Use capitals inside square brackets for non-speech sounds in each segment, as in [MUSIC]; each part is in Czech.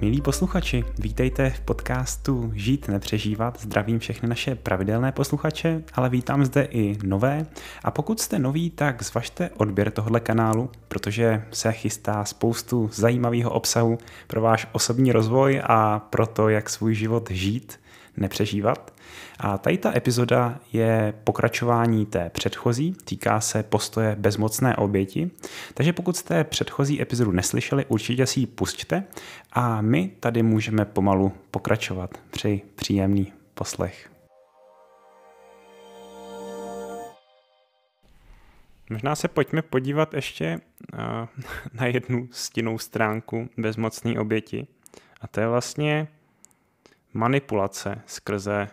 Milí posluchači, vítejte v podcastu Žít, nepřežívat. Zdravím všechny naše pravidelné posluchače, ale vítám zde i nové. A pokud jste noví, tak zvažte odběr tohle kanálu, protože se chystá spoustu zajímavého obsahu pro váš osobní rozvoj a pro to, jak svůj život žít, nepřežívat. A tady ta epizoda je pokračování té předchozí, týká se postoje bezmocné oběti, takže pokud jste předchozí epizodu neslyšeli, určitě si ji pustíte a my tady můžeme pomalu pokračovat. Přeji příjemný poslech. Možná se pojďme podívat ještě eh, [LAUGHS] na jednu stinnou stránku bezmocné oběti. A to je vlastně manipulace skrze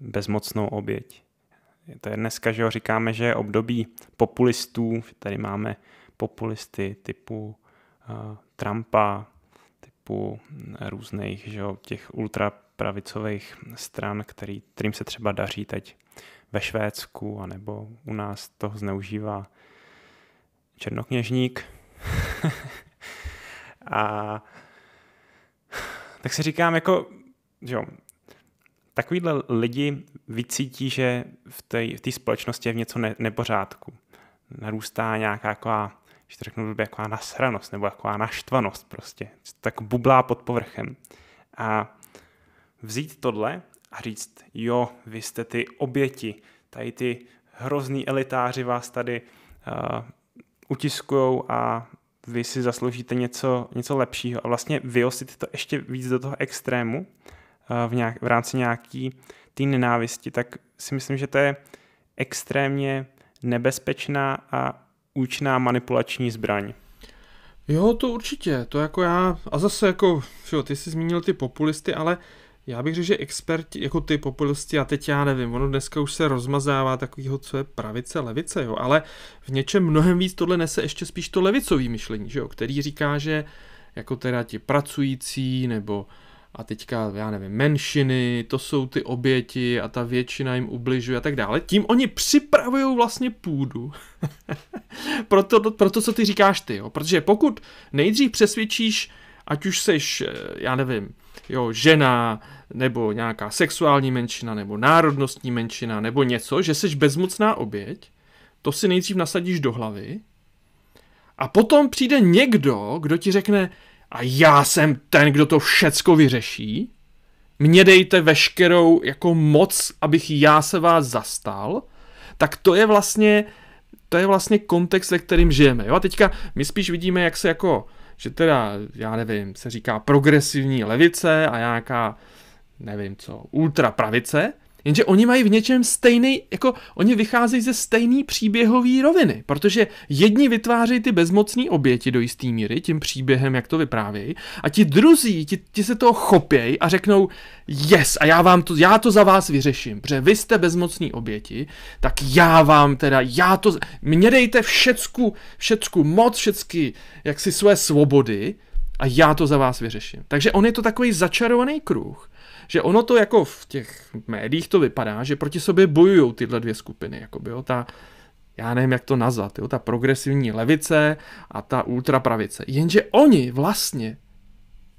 bezmocnou oběť. To je dneska, že ho říkáme, že je období populistů, tady máme populisty typu uh, Trumpa, typu eh, různých že jo, těch ultrapravicových stran, který, kterým se třeba daří teď ve Švédsku, anebo u nás to zneužívá černokněžník. [LAUGHS] a tak si říkám, jako, že jo, takovýhle lidi vycítí, že v té, v té společnosti je v něco ne, nepořádku. Narůstá nějaká jako že to řeknu blbě, jaká nasranost nebo jaká naštvanost prostě. Tak bublá pod povrchem. A vzít tohle a říct, jo, vy jste ty oběti, tady ty hrozný elitáři vás tady uh, utiskujou a vy si zasloužíte něco, něco lepšího a vlastně vyosit to ještě víc do toho extrému v, nějak, v rámci nějaký té nenávisti, tak si myslím, že to je extrémně nebezpečná a účinná manipulační zbraň. Jo, to určitě, to jako já, a zase jako, jo, ty jsi zmínil ty populisty, ale já bych řekl, že experti, jako ty populisti, a teď já nevím, ono dneska už se rozmazává takovýho, co je pravice, levice, jo, ale v něčem mnohem víc tohle nese ještě spíš to levicový myšlení, že jo, který říká, že jako teda ti pracující nebo a teďka, já nevím, menšiny, to jsou ty oběti a ta většina jim ubližuje a tak dále. Tím oni připravují vlastně půdu. [LAUGHS] proto, proto, co ty říkáš ty, jo. Protože pokud nejdřív přesvědčíš, ať už seš, eh, já nevím, jo, žena, nebo nějaká sexuální menšina, nebo národnostní menšina, nebo něco, že seš bezmocná oběť, to si nejdřív nasadíš do hlavy a potom přijde někdo, kdo ti řekne, a já jsem ten, kdo to všecko vyřeší, mně dejte veškerou jako moc, abych já se vás zastal, tak to je vlastně, to je vlastně kontext, ve kterým žijeme. Jo? A teďka my spíš vidíme, jak se jako, že teda, já nevím, se říká progresivní levice a nějaká, nevím co, ultrapravice, Jenže oni mají v něčem stejný, jako oni vycházejí ze stejné příběhové roviny, protože jedni vytvářejí ty bezmocné oběti do jistý míry tím příběhem, jak to vyprávějí, a ti druzí, ti, ti se toho chopějí a řeknou, yes, a já, vám to, já to za vás vyřeším, protože vy jste bezmocní oběti, tak já vám teda, já to, mě dejte všecku, všecku moc, všecky, jak si své svobody, a já to za vás vyřeším. Takže on je to takový začarovaný kruh, že ono to jako v těch médiích to vypadá, že proti sobě bojují tyhle dvě skupiny, jako jo, ta, já nevím, jak to nazvat, jo, ta progresivní levice a ta ultrapravice. Jenže oni vlastně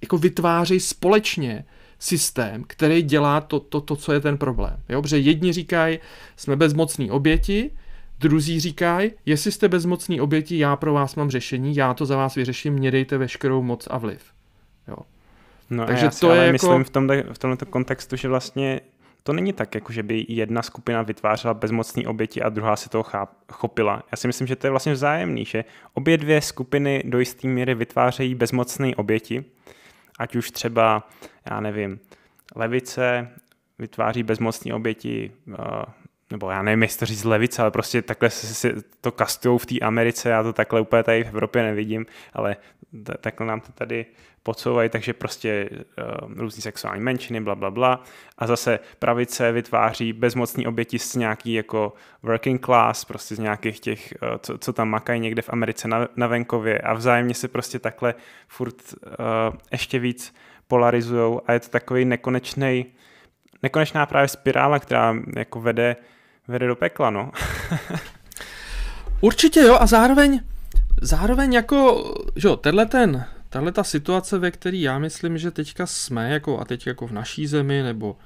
jako vytvářejí společně systém, který dělá to, to, to co je ten problém. Jo? Protože jedni říkají, jsme bezmocní oběti, druzí říkají, jestli jste bezmocní oběti, já pro vás mám řešení, já to za vás vyřeším, mě dejte veškerou moc a vliv. Jo? No Takže já si to ale je jako- myslím jako... v, tom, v tomto kontextu, že vlastně to není tak, jako že by jedna skupina vytvářela bezmocné oběti a druhá se toho cháp, chopila. Já si myslím, že to je vlastně vzájemný, že obě dvě skupiny do jisté míry vytvářejí bezmocné oběti, ať už třeba, já nevím, levice vytváří bezmocné oběti, eh, nebo já nevím, jestli to říct levice, ale prostě takhle se to kastují v té Americe, já to takhle úplně tady v Evropě nevidím, ale takhle nám to tady podsouvají, takže prostě uh, různý sexuální menšiny, bla, bla, bla. A zase pravice vytváří bezmocní oběti z nějaký jako working class, prostě z nějakých těch, uh, co, co tam makají někde v Americe na, na venkově a vzájemně se prostě takhle furt uh, ještě víc polarizují a je to takový nekonečný, nekonečná právě spirála, která jako vede, vede do pekla, no. [LAUGHS] Určitě jo a zároveň Zároveň jako, že jo, tenhle ten, tahle ta situace, ve které já myslím, že teďka jsme, jako a teď jako v naší zemi, nebo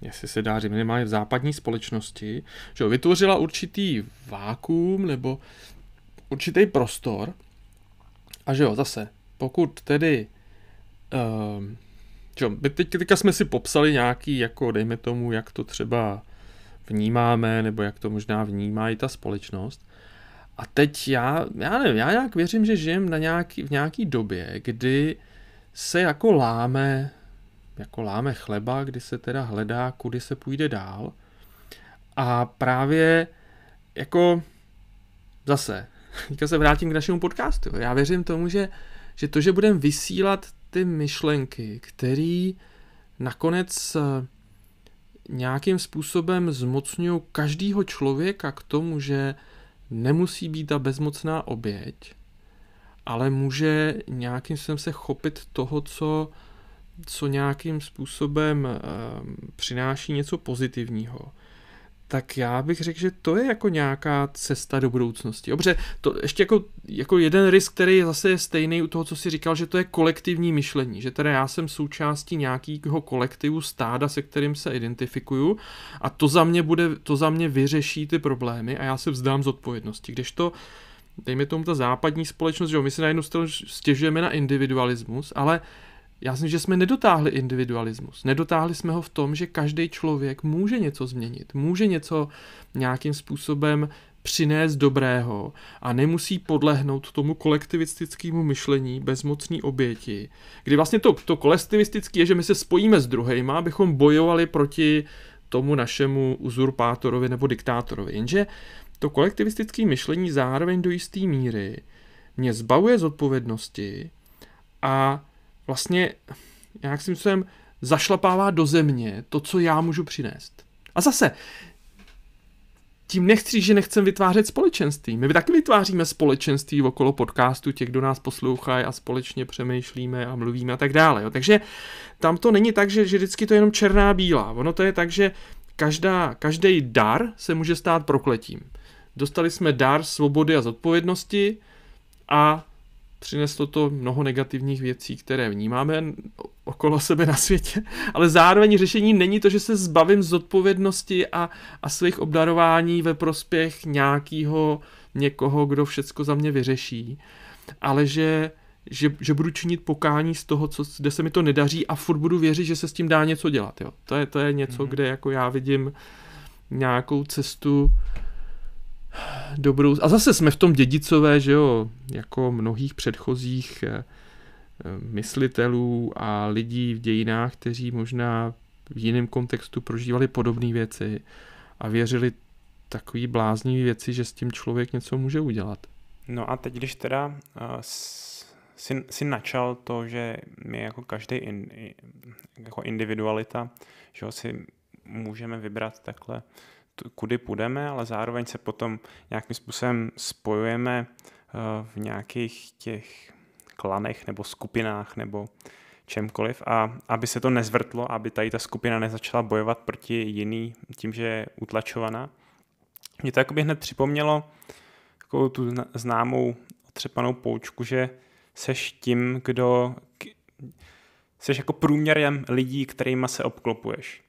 jestli se dá říct, minimálně v západní společnosti, že jo, vytvořila určitý vákuum nebo určitý prostor. A že jo, zase, pokud tedy, um, že jo, teď, teďka jsme si popsali nějaký, jako dejme tomu, jak to třeba vnímáme, nebo jak to možná vnímá i ta společnost. A teď já, já nevím, já nějak věřím, že žijem na nějaký, v nějaký době, kdy se jako láme, jako láme chleba, kdy se teda hledá, kudy se půjde dál. A právě jako zase, [LAUGHS] teďka se vrátím k našemu podcastu. Já věřím tomu, že, že to, že budeme vysílat ty myšlenky, které nakonec eh, nějakým způsobem zmocňují každého člověka k tomu, že nemusí být ta bezmocná oběť, ale může nějakým způsobem se chopit toho, co, co nějakým způsobem e, přináší něco pozitivního tak já bych řekl, že to je jako nějaká cesta do budoucnosti. Dobře, to ještě jako, jako jeden risk, který je zase je stejný u toho, co si říkal, že to je kolektivní myšlení, že tady já jsem součástí nějakého kolektivu, stáda, se kterým se identifikuju a to za mě bude, to za mě vyřeší ty problémy a já se vzdám z odpovědnosti. Když to, dejme tomu ta západní společnost, že jo, my si na jednu stranu stěžujeme na individualismus, ale já myslím, že jsme nedotáhli individualismus. Nedotáhli jsme ho v tom, že každý člověk může něco změnit, může něco nějakým způsobem přinést dobrého a nemusí podlehnout tomu kolektivistickému myšlení bezmocní oběti, kdy vlastně to, to kolektivistické je, že my se spojíme s druhýma, abychom bojovali proti tomu našemu uzurpátorovi nebo diktátorovi. Jenže to kolektivistické myšlení zároveň do jisté míry mě zbavuje zodpovědnosti a vlastně nějak si myslím, zašlapává do země to, co já můžu přinést. A zase, tím nechci, že nechcem vytvářet společenství. My taky vytváříme společenství okolo podcastu těch, kdo nás poslouchají a společně přemýšlíme a mluvíme a tak dále. Jo. Takže tam to není tak, že, že vždycky to je jenom černá bílá. Ono to je tak, že každá, každý dar se může stát prokletím. Dostali jsme dar svobody a zodpovědnosti a přineslo to mnoho negativních věcí, které vnímáme okolo sebe na světě, ale zároveň řešení není to, že se zbavím zodpovědnosti a, a svých obdarování ve prospěch nějakého někoho, kdo všecko za mě vyřeší, ale že, že, že budu činit pokání z toho, co, kde se mi to nedaří a furt budu věřit, že se s tím dá něco dělat. Jo. To, je, to je něco, mm-hmm. kde jako já vidím nějakou cestu, dobrou... A zase jsme v tom dědicové, že jo, jako mnohých předchozích eh, eh, myslitelů a lidí v dějinách, kteří možná v jiném kontextu prožívali podobné věci a věřili takový bláznivý věci, že s tím člověk něco může udělat. No a teď, když teda uh, si, si načal to, že my jako každý in, jako individualita, že si můžeme vybrat takhle kudy půjdeme, ale zároveň se potom nějakým způsobem spojujeme eh, v nějakých těch klanech nebo skupinách nebo čemkoliv a aby se to nezvrtlo, aby tady ta skupina nezačala bojovat proti jiný tím, že je utlačovaná. Mě to jakoby hned připomnělo takovou tu známou otřepanou poučku, že seš tím, kdo seš jako průměrem lidí, kterými se obklopuješ.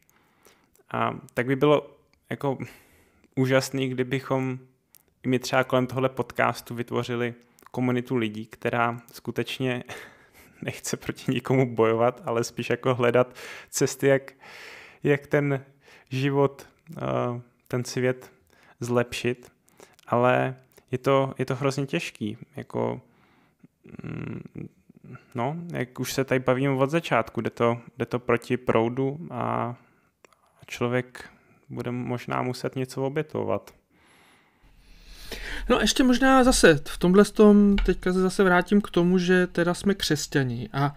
A tak by bylo jako úžasný, kdybychom i my třeba kolem tohle podcastu vytvořili komunitu lidí, která skutečně [LAUGHS] nechce proti nikomu bojovat, ale spíš jako hledat cesty, jak, jak ten život, eh, ten svět zlepšit. Ale je to, je to hrozně těžký. Jako, mm, no, jak už se tady bavím od začátku, jde to, jde to proti proudu a člověk budeme možná muset něco obětovat. No ještě možná zase v tomhle tom teďka se zase vrátím k tomu, že teda jsme křesťani a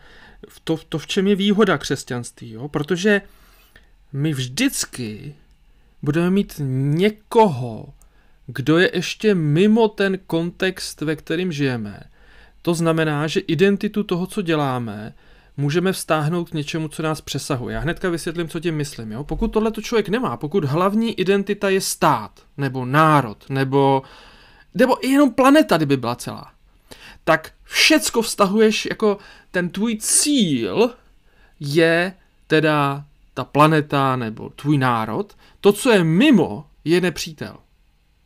to, to v čem je výhoda křesťanství, jo? protože my vždycky budeme mít někoho, kdo je ještě mimo ten kontext, ve kterým žijeme. To znamená, že identitu toho, co děláme, můžeme vztáhnout k něčemu, co nás přesahuje. Já hnedka vysvětlím, co tím myslím. Jo? Pokud tohle to člověk nemá, pokud hlavní identita je stát, nebo národ, nebo, nebo i jenom planeta, kdyby byla celá, tak všecko vztahuješ jako ten tvůj cíl je teda ta planeta nebo tvůj národ. To, co je mimo, je nepřítel.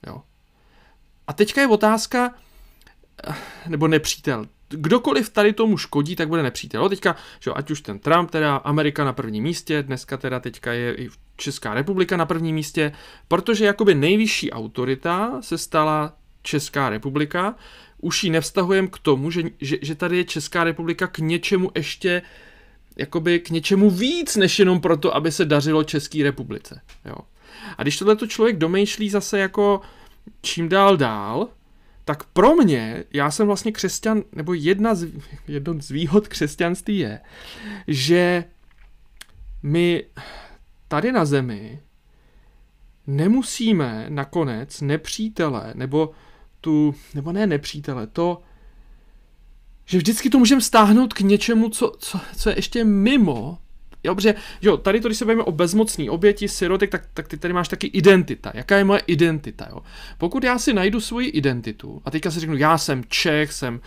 Jo? A teďka je otázka, eh, nebo nepřítel, kdokoliv tady tomu škodí, tak bude nepřítel. teďka, že ať už ten Trump, teda Amerika na prvním místě, dneska teda teďka je i Česká republika na prvním místě, protože jakoby nejvyšší autorita se stala Česká republika, už ji nevztahujeme k tomu, že, že, že tady je Česká republika k něčemu ještě, jakoby k něčemu víc, než jenom proto, aby se dařilo České republice. Jo. A když tohleto člověk domýšlí zase jako čím dál dál, tak pro mě, já jsem vlastně křesťan, nebo jedna z, jedno z výhod křesťanství je, že my tady na zemi nemusíme nakonec nepřítele, nebo tu, nebo ne nepřítele, to, že vždycky to můžeme stáhnout k něčemu, co, co, co je ještě mimo Jo, protože, jo, tady to, když se bavíme o bezmocný oběti, sirotek, tak, tak ty tady máš taky identita. Jaká je moje identita, jo? Pokud já si najdu svoji identitu a teďka si řeknu, já jsem Čech, jsem,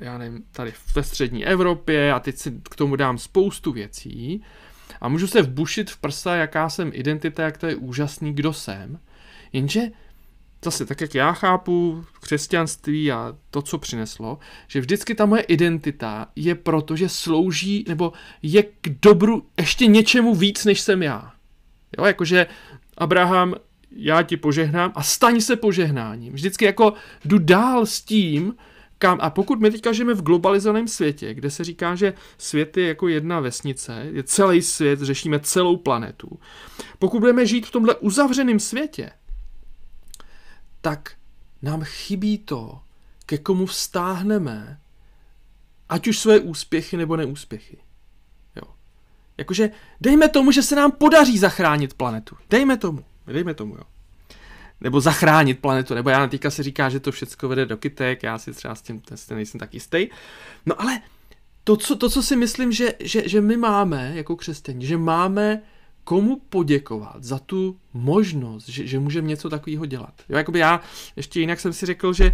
já nevím, tady ve střední Evropě a teď si k tomu dám spoustu věcí a můžu se vbušit v prsa, jaká jsem identita, jak to je úžasný, kdo jsem, jenže zase tak, jak já chápu křesťanství a to, co přineslo, že vždycky ta moje identita je proto, že slouží nebo je k dobru ještě něčemu víc, než jsem já. Jo, jakože Abraham, já ti požehnám a staň se požehnáním. Vždycky jako jdu dál s tím, kam, a pokud my teďka žijeme v globalizovaném světě, kde se říká, že svět je jako jedna vesnice, je celý svět, řešíme celou planetu. Pokud budeme žít v tomhle uzavřeném světě, tak nám chybí to, ke komu vztáhneme, ať už své úspěchy nebo neúspěchy. Jo. Jakože dejme tomu, že se nám podaří zachránit planetu. Dejme tomu, dejme tomu, jo. Nebo zachránit planetu, nebo já teďka se říká, že to všechno vede do kytek, já si třeba s tím, nejsem tak jistý. No ale to co, to, co si myslím, že, že, že my máme jako křesťani, že máme komu poděkovat za tu možnost, že, že můžeme něco takového dělat. Jo, jakoby já ještě jinak jsem si řekl, že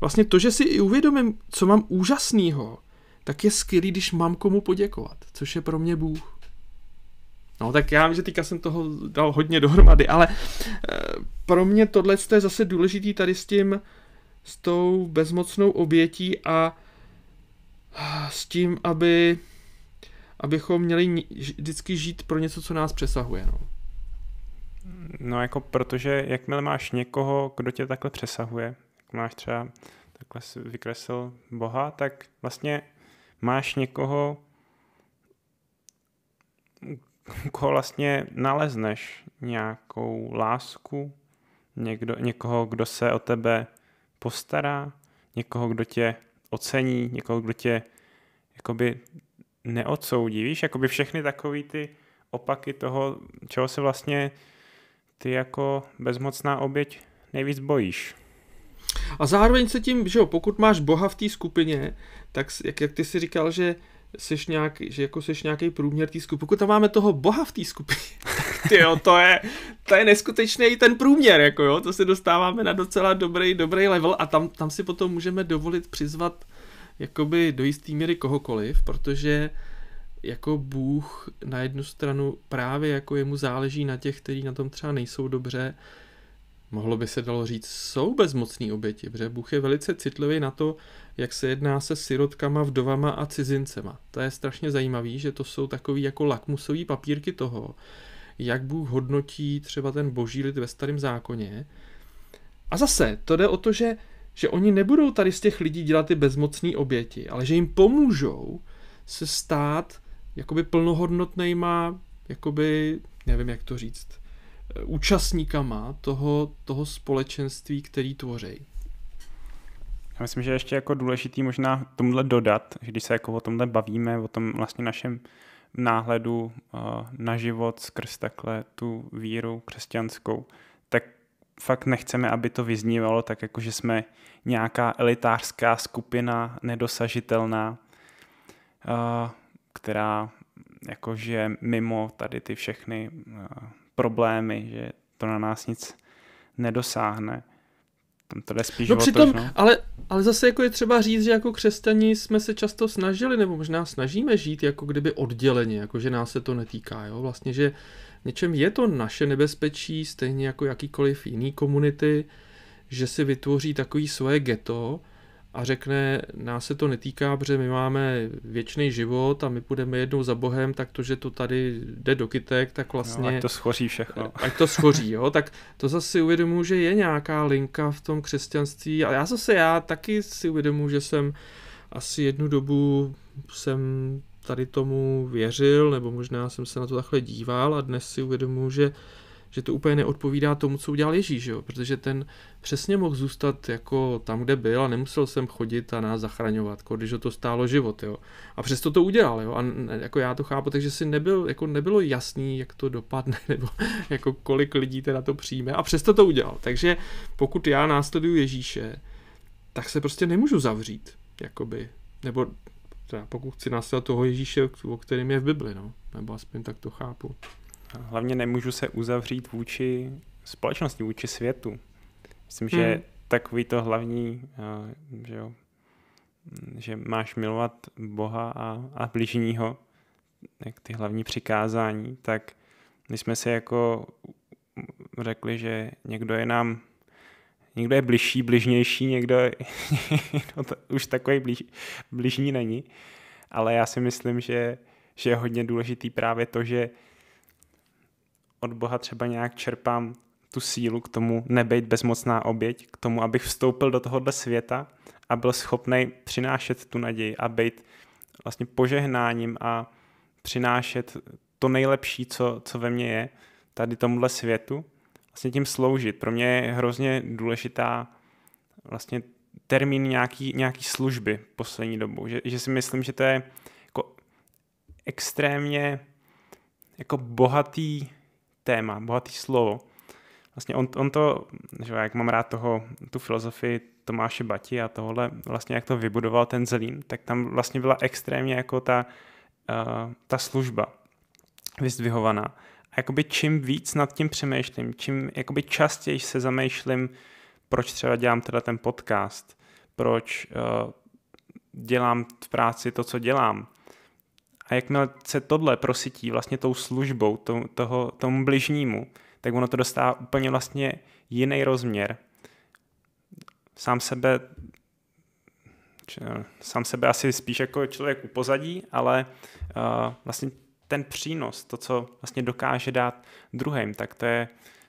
vlastně to, že si i uvědomím, co mám úžasného, tak je skvělý, když mám komu poděkovat, což je pro mě Bůh. No tak já vím, že teďka jsem toho dal hodně dohromady, ale eh, pro mě tohle je zase důležitý tady s tím, s tou bezmocnou obětí a s tím, aby abychom měli vždycky žít pro něco, co nás přesahuje. No. No jako protože jakmile máš někoho, kdo tě takhle přesahuje, jak máš třeba takhle vykresl vykreslil Boha, tak vlastně máš někoho, koho vlastně nalezneš nějakou lásku, někdo, někoho, kdo se o tebe postará, někoho, kdo tě ocení, někoho, kdo tě jakoby neodsoudí, víš, jakoby všechny takový ty opaky toho, čeho se vlastně ty jako bezmocná oběť nejvíc bojíš. A zároveň se tím, že jo, pokud máš Boha v té skupině, tak jak, jak ty si říkal, že jsi nějak, že jako jsi nějaký průměr té skupiny. Pokud tam máme toho boha v té skupině, [LAUGHS] tak jo, to je, to je neskutečný ten průměr, jako jo, to se dostáváme na docela dobrý, dobrý level a tam, tam si potom můžeme dovolit přizvat jakoby do jisté míry kohokoliv, protože jako Bůh na jednu stranu právě jako jemu záleží na těch, kteří na tom třeba nejsou dobře, mohlo by se dalo říct, jsou bezmocní oběti, protože Bůh je velice citlivý na to, jak se jedná se sirotkama, vdovama a cizincema. To je strašně zajímavý, že to jsou takový jako lakmusový papírky toho, jak Bůh hodnotí třeba ten boží lid ve starém zákoně. A zase, to jde o to, že že oni nebudou tady z těch lidí dělat ty bezmocní oběti, ale že jim pomůžou se stát jakoby plnohodnotnejma, jakoby, nevím jak to říct, eh, účastníkama toho, toho společenství, který tvoří. Já myslím, že ještě jako důležitý možná tomhle dodat, že když se jako o tomhle bavíme, o tom vlastně našem náhledu eh, na život skrz takhle tu víru křesťanskou, fakt nechceme, aby to vyznívalo tak, jako že jsme nějaká elitářská skupina nedosažitelná, která jakože mimo tady ty všechny problémy, že to na nás nic nedosáhne. Tam to jde spíš no, přitom, to, no? ale, ale zase jako je třeba říct, že jako křesťani jsme se často snažili, nebo možná snažíme žít jako kdyby odděleně, jako že nás se to netýká, jo? vlastně, že něčem je to naše nebezpečí, stejně jako jakýkoliv jiný komunity, že si vytvoří takový svoje ghetto a řekne, nás se to netýká, protože my máme věčný život a my půjdeme jednou za Bohem, tak to, že to tady jde do kytek, tak vlastně... No, ať to schoří všechno. Eh, ať to schoří, jo, tak to zase si uvědomuji, že je nějaká linka v tom křesťanství a já zase já taky si uvědomuji, že jsem asi jednu dobu jsem tady tomu věřil, nebo možná jsem se na to takhle díval a dnes si uvědomuji, že že to úplně neodpovídá tomu, co udělal Ježíš, jo? protože ten přesně mohl zůstat jako tam, kde byl a nemusel jsem chodit a nás zachraňovat, jako když ho to stálo život. Jo? A přesto to udělal jo? a jako já to chápu, takže si nebyl, jako nebylo jasný, jak to dopadne [LAUGHS] nebo jako kolik lidí teda to přijme a přesto to udělal. Takže pokud já následuju Ježíše, tak se prostě nemůžu zavřít, jakoby. Nebo teda pokud chci následovat toho Ježíše, o kterém je v Bibli, no, nebo aspoň tak to chápu. A hlavně nemůžu se uzavřít vůči společnosti, vůči světu. Myslím, hmm. že takový to hlavní, eh, že jo, mm, že máš milovat Boha a, a bližního, jak ty hlavní přikázání, tak my jsme se jako řekli, že někdo je nám někdo je bližší, bližnější, někdo, [LAUGHS] no to, už takový blíž, bližní není. Ale já si myslím, že, že je hodně důležitý právě to, že od Boha třeba nějak čerpám tu sílu k tomu nebejt bezmocná oběť, k tomu, abych vstoupil do tohohle světa a byl schopný přinášet tu naději a být vlastně požehnáním a přinášet to nejlepší, co, co ve mně je, tady tomuhle světu vlastně tím sloužit. Pro mě je hrozně důležitá vlastně termín nějaký, nějaký služby poslední dobu, Že, že si myslím, že to je jako extrémně jako bohatý téma, bohatý slovo. Vlastně on, on to, že jak mám rád toho, tu filozofii Tomáše Bati a tohle, vlastně jak to vybudoval ten Zelín, tak tam vlastně byla extrémně jako ta, uh, ta služba vyzdvihovaná jakoby čím víc nad tím přemýšlím, čím jakoby častěji se zamýšlím, proč třeba dělám teda ten podcast, proč uh, dělám v práci to, co dělám. A jakmile se tohle prosytí vlastně tou službou to, toho, tomu bližnímu, tak ono to dostává úplně vlastně jiný rozměr. Sám sebe sám sebe asi spíš jako člověk upozadí, ale uh, vlastně ten přínos, to, co vlastně dokáže dát druhým, tak to je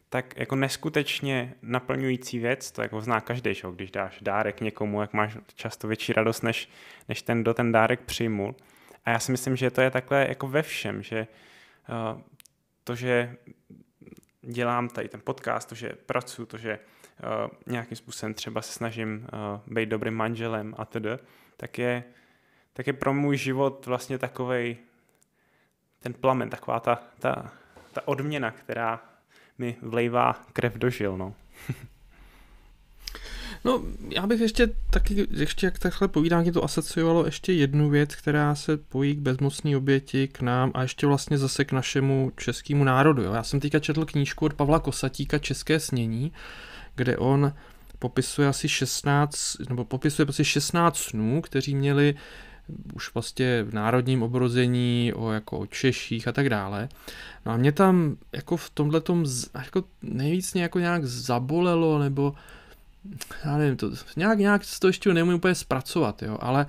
tak jako neskutečně naplňující věc, to jako zná každý, že? když dáš dárek někomu, jak máš často větší radost, než, než ten, do ten dárek přijmul. A já si myslím, že to je takhle jako ve všem, že uh, to, že dělám tady ten podcast, to, že pracuji, to, že uh, nějakým způsobem třeba se snažím uh, být dobrým manželem a tedy, tak je, tak je pro můj život vlastně takovej ten plamen, taková ta, ta, ta odměna, která mi vlejvá krev do žil. No. No, já bych ještě taky, ještě jak takhle povídám, to asociovalo ještě jednu věc, která se pojí k bezmocné oběti, k nám a ještě vlastně zase k našemu českému národu. Jo. Já jsem teďka četl knížku od Pavla Kosatíka České snění, kde on popisuje asi 16, nebo popisuje asi prostě 16 snů, kteří měli už vlastně v národním obrození, o jako o Češích a tak dále. No a mě tam jako v tomhle tom jako nejvíc mě jako nějak zabolelo, nebo já nevím, to, nějak, nějak to ještě nemůžu úplně zpracovat, jo, ale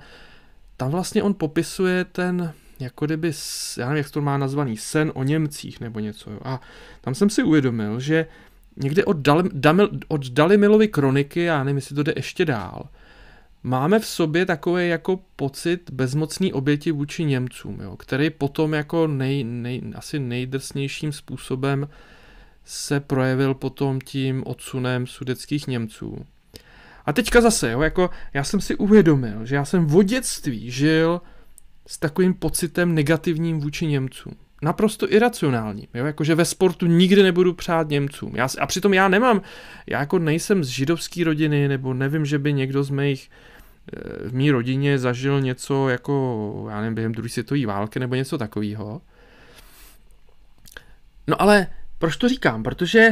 tam vlastně on popisuje ten, jako kdyby, já nevím, jak to má nazvaný, sen o Němcích nebo něco. Jo. A tam jsem si uvědomil, že někde od, Dal, Damil, od Dalimilovy kroniky, já nevím, jestli to jde ještě dál, máme v sobě takový jako pocit bezmocný oběti vůči Němcům, jo, který potom jako nej, nej, asi nejdrsnějším způsobem se projevil potom tím odsunem sudeckých Němců. A teďka zase, jo, jako já jsem si uvědomil, že já jsem v dětství žil s takovým pocitem negativním vůči Němcům. Naprosto iracionálním, jo, jakože ve sportu nikdy nebudu přát Němcům. Já, a přitom já nemám, já jako nejsem z židovské rodiny, nebo nevím, že by někdo z mých v mý rodině zažil něco jako, já nevím, během druhé světové války nebo něco takového. No ale proč to říkám? Protože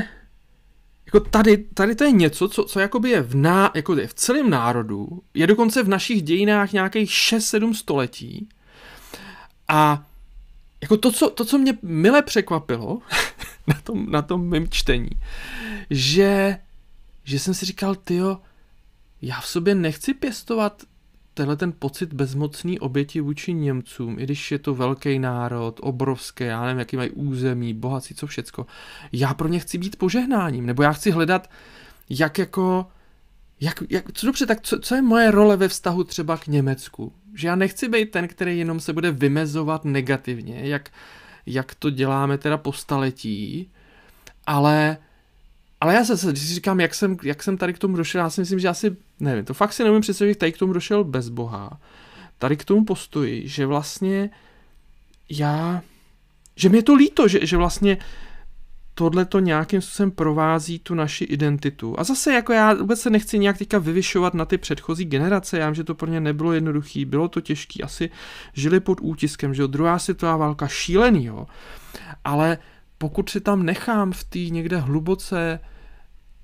jako tady, tady to je něco, co, co jakoby je v, ná, jako je v celém národu, je dokonce v našich dějinách nějakých 6-7 století a jako to, co, to, co mě mile překvapilo [LAUGHS] na tom, na tom mém čtení, že, že jsem si říkal, tyjo, já v sobě nechci pěstovat tenhle ten pocit bezmocný oběti vůči Němcům, i když je to velký národ, obrovské, já nevím, jaký mají území, bohatí, co všecko. Já pro ně chci být požehnáním, nebo já chci hledat, jak jako, jak, jak co dobře, tak co, co je moje role ve vztahu třeba k Německu? Že já nechci být ten, který jenom se bude vymezovat negativně, jak, jak to děláme teda po staletí, ale ale já se když si říkám, jak jsem, jak jsem tady k tomu došel, já si myslím, že asi, nevím, to fakt si neumím představit, že tady k tomu došel bez Boha. Tady k tomu postoji, že vlastně já, že mě je to líto, že, že vlastně tohle to nějakým způsobem provází tu naši identitu. A zase jako já vůbec se nechci nějak teďka vyvyšovat na ty předchozí generace, já vím, že to pro ně nebylo jednoduché, bylo to těžké, asi žili pod útiskem, že jo, druhá světová válka šílený, jo. Ale pokud si tam nechám v té někde hluboce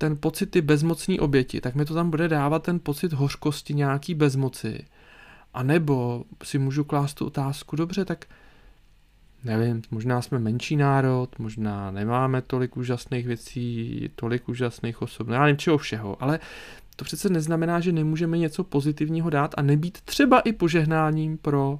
ten pocit ty bezmocní oběti, tak mi to tam bude dávat ten pocit hořkosti nějaký bezmoci. A nebo si můžu klást tu otázku, dobře, tak nevím, možná jsme menší národ, možná nemáme tolik úžasných věcí, tolik úžasných osob, no já nevím čeho všeho, ale to přece neznamená, že nemůžeme něco pozitivního dát a nebýt třeba i požehnáním pro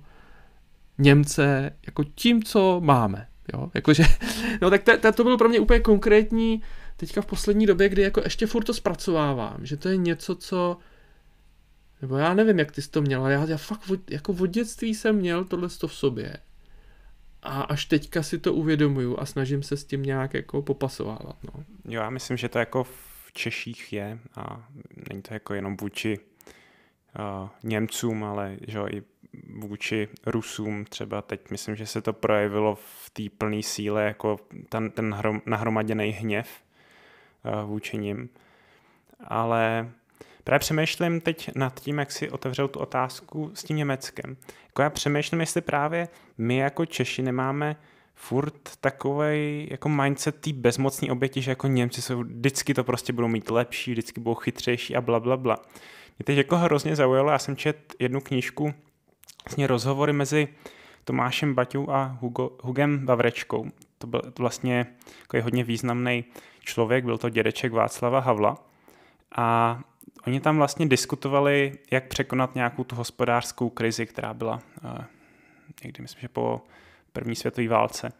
Němce jako tím, co máme. Jo? Jakože, [LAUGHS] no tak to, to bylo pro mě úplně konkrétní teďka v poslední době, kdy jako ještě furt to zpracovávám, že to je něco, co nebo já nevím, jak ty jsi to měl, ale já, já fakt jako od dětství jsem měl tohle v sobě. A až teďka si to uvědomuju a snažím se s tím nějak jako popasovávat. No. Jo, já myslím, že to jako v Češích je a není to jako jenom vůči uh, Němcům, ale že jo, i vůči Rusům třeba teď. Myslím, že se to projevilo v té plné síle, jako ten, ten hrom, nahromaděný hněv, Eh, vůči ním, Ale Právě přemýšlím teď nad tím, jak si otevřel tu otázku s tím Německem. Jako já přemýšlím, jestli právě my jako Češi nemáme furt takový jako mindset té bezmocní oběti, že jako Němci jsou vždycky to prostě budou mít lepší, vždycky budou chytřejší a bla, bla, bla. Mě teď jako hrozně zaujalo, já jsem čet jednu knížku, vlastně rozhovory mezi Tomášem Baťou a Hugo, Hugem Vavrečkou. To byl vlastně jako je hodně významný člověk, byl to dědeček Václava Havla. A oni tam vlastně diskutovali, jak překonat nějakou tu hospodářskou krizi, která byla eh, někdy, myslím, že po první světové válce.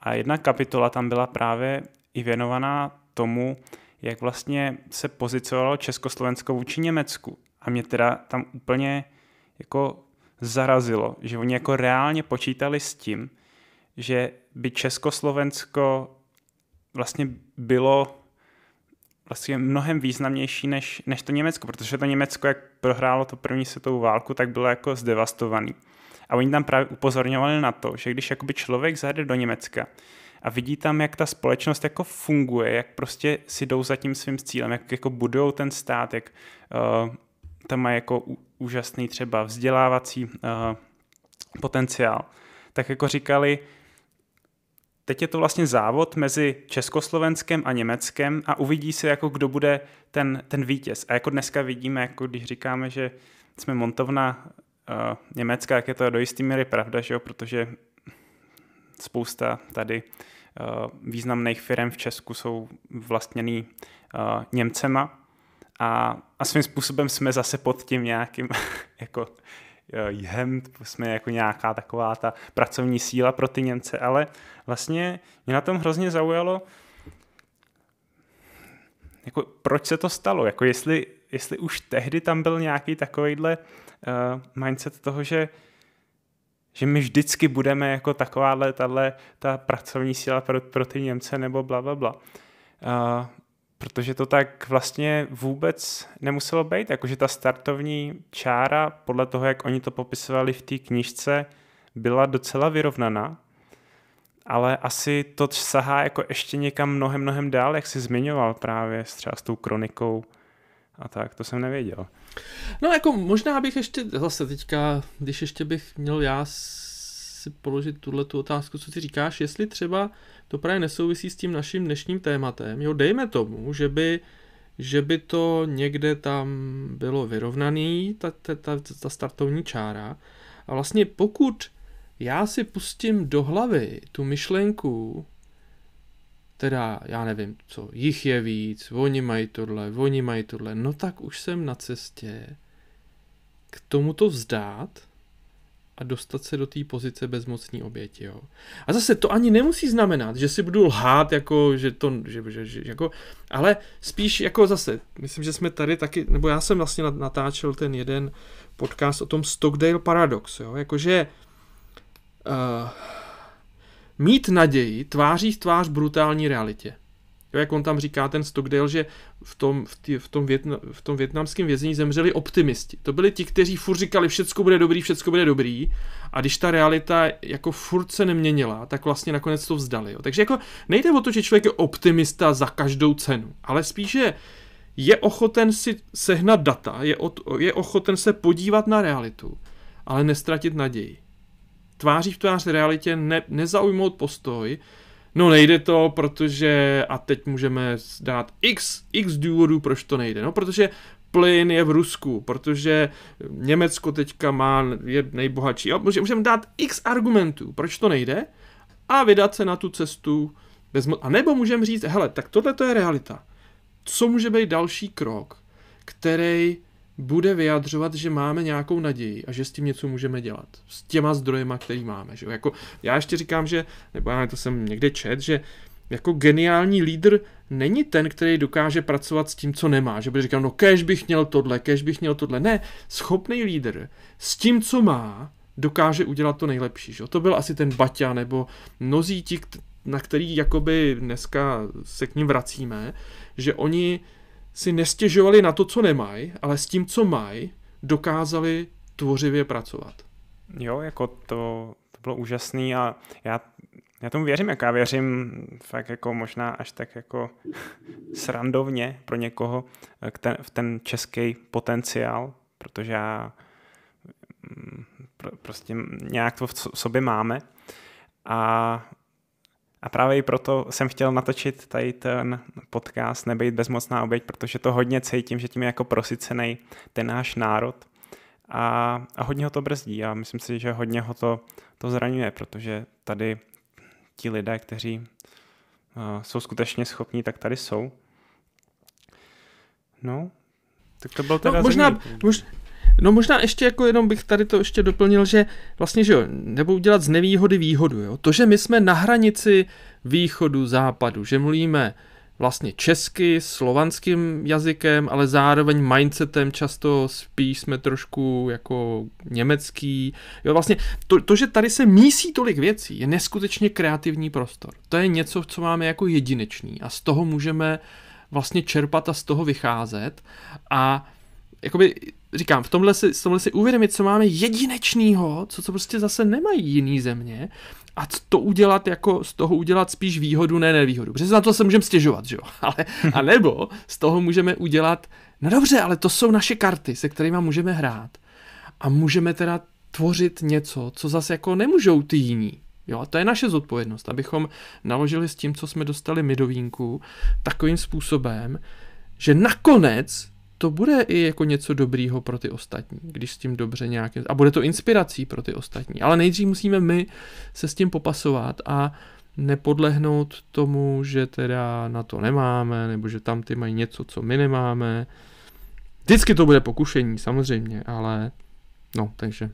A jedna kapitola tam byla právě i věnovaná tomu, jak vlastně se pozicovalo Československo vůči Německu. A mě teda tam úplně jako zarazilo, že oni jako reálně počítali s tím, že by Československo vlastně bylo vlastně mnohem významnější než, než to Německo, protože to Německo, jak prohrálo to první světovou válku, tak bylo jako zdevastovaný. A oni tam právě upozorňovali na to, že když jakoby člověk zajde do Německa a vidí tam, jak ta společnost jako funguje, jak prostě si jdou za tím svým cílem, jak jako budou ten stát, jak uh, tam má jako úžasný třeba vzdělávací uh, potenciál, tak jako říkali, Teď je to vlastně závod mezi Československem a Německem a uvidí se, jako kdo bude ten, ten vítěz. A jako dneska vidíme, jako když říkáme, že jsme montovna uh, eh, Německa, jak je to do jisté míry pravda, že jo? protože spousta tady uh, významných firm v Česku jsou vlastněný uh, Němcema a, a svým způsobem jsme zase pod tím nějakým [LAUGHS] jako Eh, jhem, jsme jako nějaká taková ta pracovní síla pro ty Němce, ale vlastně mě na tom hrozně zaujalo, jako proč se to stalo, jako jestli, jestli už tehdy tam byl nějaký takovýhle uh, eh, mindset toho, že že my vždycky budeme jako takováhle tato, ta pracovní síla pro, pro ty Němce nebo bla, bla, bla. Uh, protože to tak vlastně vůbec nemuselo být, jakože ta startovní čára, podle toho, jak oni to popisovali v té knižce, byla docela vyrovnaná, ale asi to sahá jako ještě někam mnohem, mnohem dál, jak jsi zmiňoval právě třeba s tou kronikou a tak, to jsem nevěděl. No jako možná bych ještě, zase teďka, když ještě bych měl já si položit tuhle tu otázku, co ty říkáš, jestli třeba to právě nesouvisí s tím naším dnešním tématem. Jo, dejme tomu, že by, že by to někde tam bylo vyrovnaný, ta, ta, ta, ta startovní čára. A vlastně pokud já si pustím do hlavy tu myšlenku, teda já nevím co, jich je víc, oni mají tohle, oni mají tohle, no tak už jsem na cestě k tomuto vzdát a dostat se do té pozice bezmocní oběti. Jo. A zase to ani nemusí znamenat, že si budu lhát, jako, že to, že, že, že, jako, ale spíš jako zase, myslím, že jsme tady taky, nebo já jsem vlastně natáčel ten jeden podcast o tom Stockdale paradox, jo, jakože uh, mít naději tváří v tvář brutální realitě. Jo, jak on tam říká, ten Stockdale, že v tom, v, tý, v, tom větna, v tom větnamském vězení zemřeli optimisti. To byli ti, kteří furt říkali, všecko bude dobrý, všecko bude dobrý. A když ta realita jako furt se neměnila, tak vlastně nakonec to vzdali. Jo. Takže jako nejde o to, že člověk je optimista za každou cenu, ale spíše je ochoten si sehnat data, je, od, je ochoten se podívat na realitu, ale nestratit naději. Tváří v tvář realitě ne, nezaujmout postoj, No nejde to, protože, a teď můžeme dát x, x důvodů, proč to nejde. No protože plyn je v Rusku, protože Německo teďka má, je nejbohatší. Jo, můžeme dát x argumentů, proč to nejde a vydat se na tu cestu bez mo- A nebo můžeme říct, hele, tak tohle to je realita. Co může být další krok, který bude vyjadřovat, že máme nějakou naději a že s tím něco můžeme dělat. S těma zdrojema, který máme. Že? Jako, já ještě říkám, že, nebo já to jsem někde čet, že jako geniální lídr není ten, který dokáže pracovat s tím, co nemá. Že bude říkal, no kež bych měl tohle, kež bych měl tohle. Ne, schopný lídr s tím, co má, dokáže udělat to nejlepší. Že? To byl asi ten Baťa, nebo mnozí ti, na který jakoby dneska se k ním vracíme, že oni si nestěžovali na to, co nemají, ale s tím, co mají, dokázali tvořivě pracovat. Jo, jako to, to bylo úžasný a já, já tomu věřím, jak já věřím fakt jako možná až tak jako [LAUGHS] srandovně pro někoho eh, k ten, v ten český potenciál, protože já mm, prostě nějak to v sobě máme a a právě i proto jsem chtěl natočit tady ten podcast Nebejt bezmocná oběť, protože to hodně cítím, že tím je jako prosicený ten náš národ. A, a hodně ho to brzdí a myslím si, že hodně ho to, to zraňuje, protože tady ti lidé, kteří uh, jsou skutečně schopní, tak tady jsou. No, tak to byl no, teda no, možná, mož, No možná ještě jako jenom bych tady to ještě doplnil, že vlastně, že jo, nebo udělat z nevýhody výhodu, jo. To, že my jsme na hranici východu, západu, že mluvíme vlastně česky, slovanským jazykem, ale zároveň mindsetem často spíš jsme trošku jako německý. Jo, vlastně to, to, že tady se mísí tolik věcí, je neskutečně kreativní prostor. To je něco, co máme jako jedinečný a z toho můžeme vlastně čerpat a z toho vycházet a jakoby říkám, v tomhle si, v tomhle si uvědomit, co máme jedinečného, co, co prostě zase nemají jiný země a to udělat jako, z toho udělat spíš výhodu, ne nevýhodu. Protože na to se můžeme stěžovat, že jo? [LAUGHS] Ale, a nebo z toho můžeme udělat, no dobře, ale to jsou naše karty, se kterými můžeme hrát. A můžeme teda tvořit něco, co zase jako nemůžou ty jiní. Jo, a to je naše zodpovědnost, abychom naložili s tím, co jsme dostali my do vínku, takovým způsobem, že nakonec to bude i jako něco dobrýho pro ty ostatní, když s tím dobře nějaké, A bude to inspirací pro ty ostatní. Ale nejdřív musíme my se s tím popasovat a nepodlehnout tomu, že teda na to nemáme, nebo že tam ty mají něco, co my nemáme. Vždycky to bude pokušení, samozřejmě, ale no, takže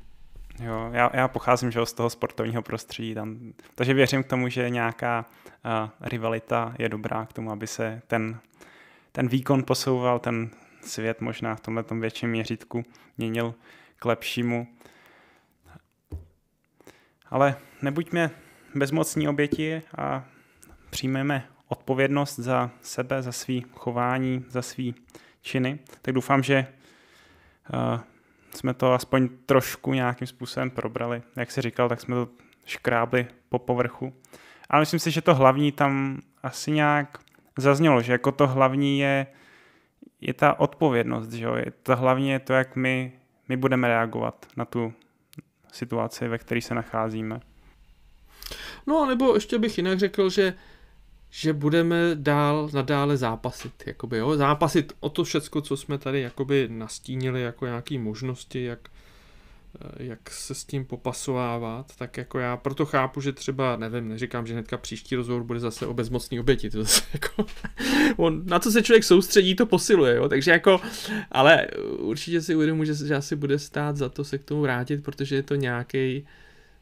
Jo, já, já pocházím že z toho sportovního prostředí, tam, takže věřím k tomu, že nějaká uh, rivalita je dobrá k tomu, aby se ten, ten výkon posouval, ten svět možná v tomhle větším měřítku měnil k lepšímu. Ale nebuďme bezmocní oběti a přijmeme odpovědnost za sebe, za svý chování, za svý činy. Tak doufám, že eh, jsme to aspoň trošku nějakým způsobem probrali. Jak si říkal, tak jsme to škrábli po povrchu. Ale myslím si, že to hlavní tam asi nějak zaznělo, že jako to hlavní je je ta odpovědnost, že jo? je to hlavně to, jak my, my budeme reagovat na tu situaci, ve které se nacházíme. No a nebo ještě bych jinak řekl, že že budeme dál nadále zápasit, jakoby, jo? zápasit o to všecko, co jsme tady jakoby nastínili jako nějaké možnosti, jak jak se s tím popasovávat, tak jako já proto chápu, že třeba, nevím, neříkám, že hnedka příští rozhovor bude zase o bezmocný oběti, to zase jako, [LAUGHS] on, na co se člověk soustředí, to posiluje, jo, takže jako, ale určitě si uvědomuji, že, že asi bude stát za to se k tomu vrátit, protože je to nějaký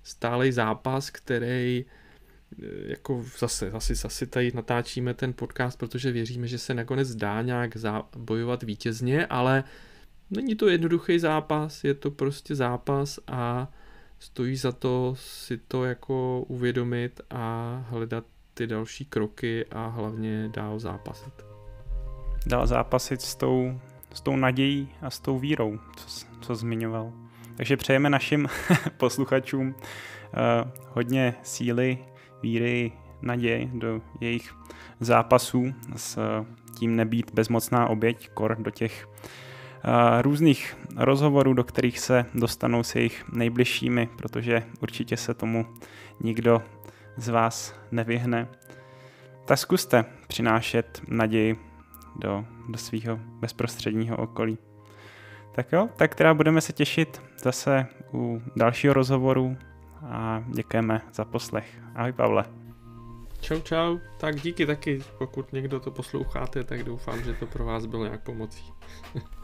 stálej zápas, který eh, jako zase, zase, zase tady natáčíme ten podcast, protože věříme, že se nakonec dá nějak bojovat vítězně, ale uh, není to jednoduchý zápas, je to prostě zápas a stojí za to si to jako uvědomit a hledat ty další kroky a hlavně dál zápasit. Dál zápasit s tou, s tou nadějí a s tou vírou, co, co zmiňoval. Takže přejeme našim [LAUGHS] posluchačům uh, hodně síly, víry, naděje do jejich zápasů s eh, tím nebýt bezmocná oběť kor do těch Eh, různých rozhovorů, do kterých se dostanou s jejich nejbližšími, protože určitě se tomu nikdo z vás nevyhne. Tak zkuste přinášet naději do, do svého bezprostředního okolí. Tak jo, tak teda budeme se těšit zase u dalšího rozhovoru a děkujeme za poslech. Ahoj Pavle. Čau, čau. Tak díky taky, pokud někdo to posloucháte, tak doufám, že to pro vás bylo nějak pomocí. [LAUGHS]